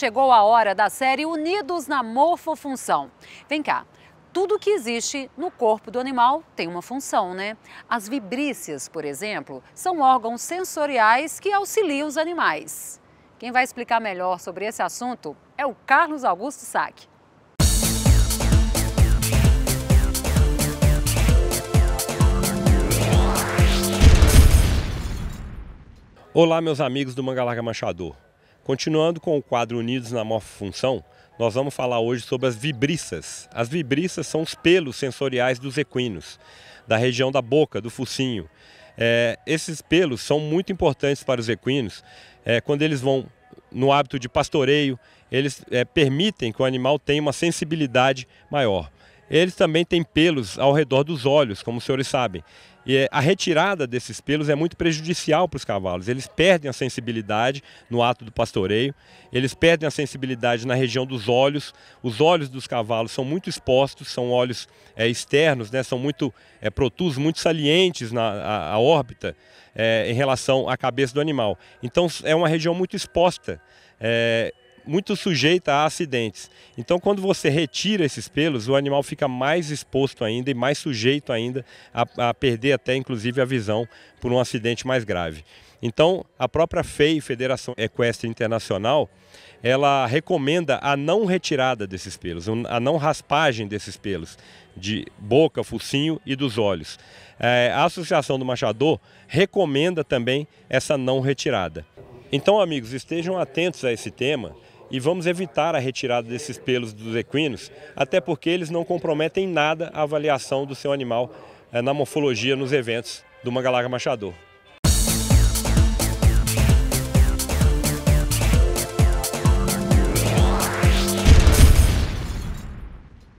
Chegou a hora da série Unidos na Morfofunção. Vem cá, tudo que existe no corpo do animal tem uma função, né? As vibrícias, por exemplo, são órgãos sensoriais que auxiliam os animais. Quem vai explicar melhor sobre esse assunto é o Carlos Augusto Sack. Olá, meus amigos do Mangalarga Machador. Continuando com o quadro Unidos na Morfofunção, nós vamos falar hoje sobre as vibriças. As vibriças são os pelos sensoriais dos equinos, da região da boca, do focinho. É, esses pelos são muito importantes para os equinos é, quando eles vão no hábito de pastoreio, eles é, permitem que o animal tenha uma sensibilidade maior. Eles também têm pelos ao redor dos olhos, como os senhores sabem. E eh, a retirada desses pelos é muito prejudicial para os cavalos. Eles perdem a sensibilidade no ato do pastoreio, eles perdem a sensibilidade na região dos olhos. Os olhos dos cavalos são muito expostos, são olhos é, externos, né? são muito é, protus, muito salientes na a, a órbita é, em relação à cabeça do animal. Então é uma região muito exposta. É, muito sujeita a acidentes. Então, quando você retira esses pelos, o animal fica mais exposto ainda e mais sujeito ainda a, a perder até, inclusive, a visão por um acidente mais grave. Então, a própria FEI, Federação Equestre Internacional, ela recomenda a não retirada desses pelos, a não raspagem desses pelos de boca, focinho e dos olhos. É, a Associação do Machador recomenda também essa não retirada. Então, amigos, estejam atentos a esse tema e vamos evitar a retirada desses pelos dos equinos, até porque eles não comprometem nada a avaliação do seu animal eh, na morfologia nos eventos do Mangalaga Machador.